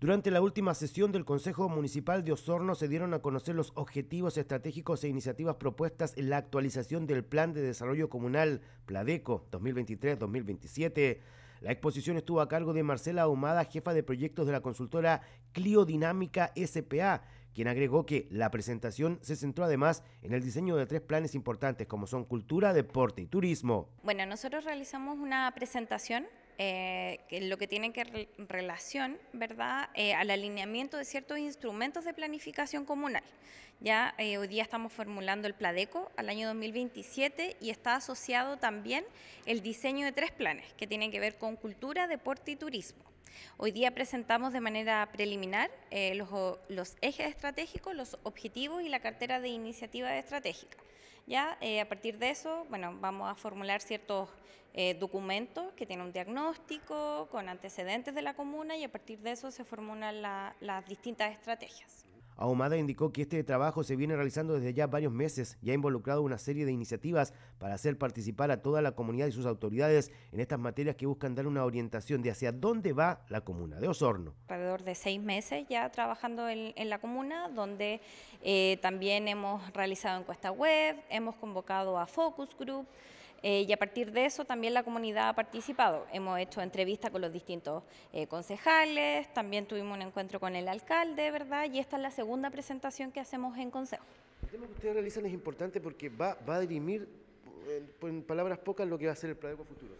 Durante la última sesión del Consejo Municipal de Osorno se dieron a conocer los objetivos estratégicos e iniciativas propuestas en la actualización del Plan de Desarrollo Comunal Pladeco 2023-2027. La exposición estuvo a cargo de Marcela Ahumada, jefa de proyectos de la consultora Cliodinámica SPA, quien agregó que la presentación se centró además en el diseño de tres planes importantes como son cultura, deporte y turismo. Bueno, nosotros realizamos una presentación eh, que lo que tiene que relación, ¿verdad?, eh, al alineamiento de ciertos instrumentos de planificación comunal. Ya eh, hoy día estamos formulando el Pladeco al año 2027 y está asociado también el diseño de tres planes que tienen que ver con cultura, deporte y turismo. Hoy día presentamos de manera preliminar eh, los, ejes estratégicos, los objetivos y la cartera de iniciativa estratégica. Ya eh, a partir de eso, bueno, vamos a formular ciertos eh, documentos que tienen un diagnóstico con antecedentes de la comuna y a partir de eso se formulan las distintas estrategias. Ahumada indicó que este trabajo se viene realizando desde ya varios meses y ha involucrado una serie de iniciativas para hacer participar a toda la comunidad y sus autoridades en estas materias que buscan dar una orientación de hacia dónde va la comuna de Osorno. Alrededor de seis meses ya trabajando en, la comuna, donde eh, también hemos realizado encuesta web, hemos convocado a focus group. Eh, y a partir de eso también la comunidad ha participado. Hemos hecho entrevistas con los distintos eh, concejales, también tuvimos un encuentro con el alcalde, ¿verdad? Y esta es la segunda segunda presentación que hacemos en Consejo. El tema que ustedes realizan es importante porque va, va a dirimir, en, palabras pocas, lo que va a ser el de futuro,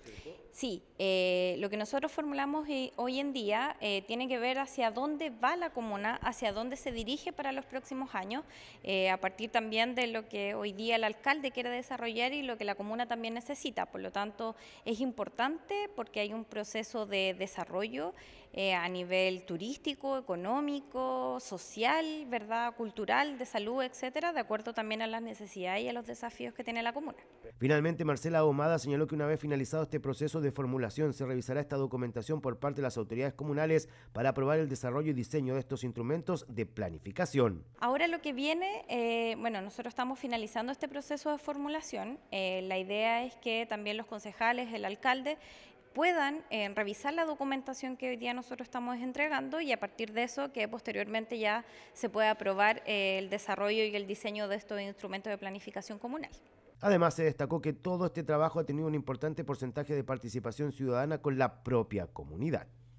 Sí, eh, lo que nosotros formulamos hoy en día eh, tiene que ver hacia dónde va la comuna, hacia dónde se dirige para los próximos años, eh, a partir también de lo que hoy día el alcalde quiere desarrollar y lo que la comuna también necesita. Por lo tanto, es importante porque hay un proceso de desarrollo a nivel turístico, económico, social, verdad, cultural, de salud, etcétera, de acuerdo también a las necesidades y a los desafíos que tiene la comuna. Finalmente, Marcela Ahumada señaló que una vez finalizado este proceso de formulación se revisará esta documentación por parte de las autoridades comunales para aprobar el desarrollo y diseño de estos instrumentos de planificación. Ahora lo que viene, eh, bueno, nosotros estamos finalizando este proceso de formulación. Eh, la idea es que también los concejales, el alcalde puedan eh, revisar la documentación que hoy día nosotros estamos entregando y a partir de eso que posteriormente ya se pueda aprobar eh, el desarrollo y el diseño de estos instrumentos de planificación comunal. Además, se destacó que todo este trabajo ha tenido un importante porcentaje de participación ciudadana con la propia comunidad.